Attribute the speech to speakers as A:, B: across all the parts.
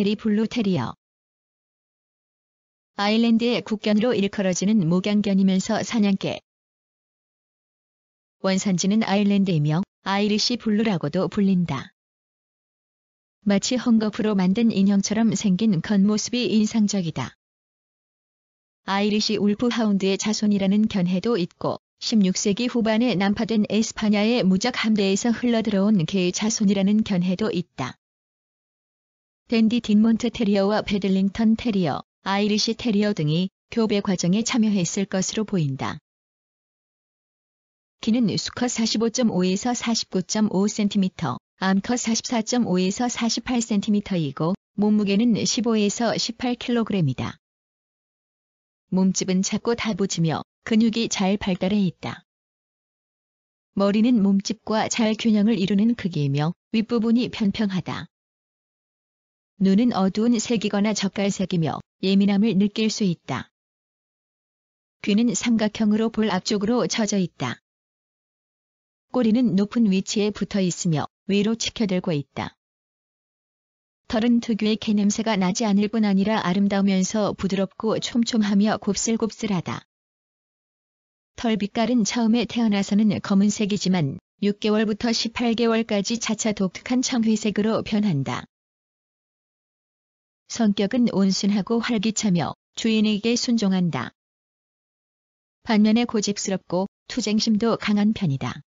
A: 테리 블루테리어. 아일랜드의 국견으로 일컬어지는 목양견이면서 사냥개. 원산지는 아일랜드이며 아이리시 블루라고도 불린다. 마치 헝겊으로 만든 인형처럼 생긴 겉모습이 인상적이다. 아이리시 울프 하운드의 자손이라는 견해도 있고 16세기 후반에 난파된 에스파냐의 무적 함대에서 흘러들어온 개의 자손이라는 견해도 있다. 댄디 딘몬트 테리어와 베들링턴 테리어, 아이리시 테리어 등이 교배 과정에 참여했을 것으로 보인다. 키는 수컷 45.5에서 49.5cm, 암컷 44.5에서 48cm이고 몸무게는 15에서 18kg이다. 몸집은 작고 다부지며 근육이 잘 발달해 있다. 머리는 몸집과 잘 균형을 이루는 크기이며 윗부분이 편평하다. 눈은 어두운 색이거나 젓갈색이며 예민함을 느낄 수 있다. 귀는 삼각형으로 볼 앞쪽으로 처져 있다. 꼬리는 높은 위치에 붙어 있으며 위로 치켜들고 있다. 털은 특유의 개 냄새가 나지 않을 뿐 아니라 아름다우면서 부드럽고 촘촘하며 곱슬곱슬하다. 털 빛깔은 처음에 태어나서는 검은색이지만 6개월부터 18개월까지 차차 독특한 청회색으로 변한다. 성격은 온순하고 활기차며 주인에게 순종한다. 반면에 고집스럽고 투쟁심도 강한 편이다.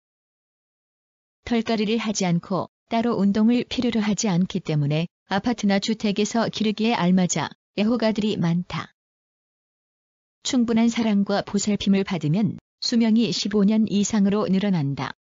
A: 털갈이를 하지 않고 따로 운동을 필요로 하지 않기 때문에 아파트나 주택에서 기르기에 알맞아 애호가들이 많다. 충분한 사랑과 보살핌을 받으면 수명이 15년 이상으로 늘어난다.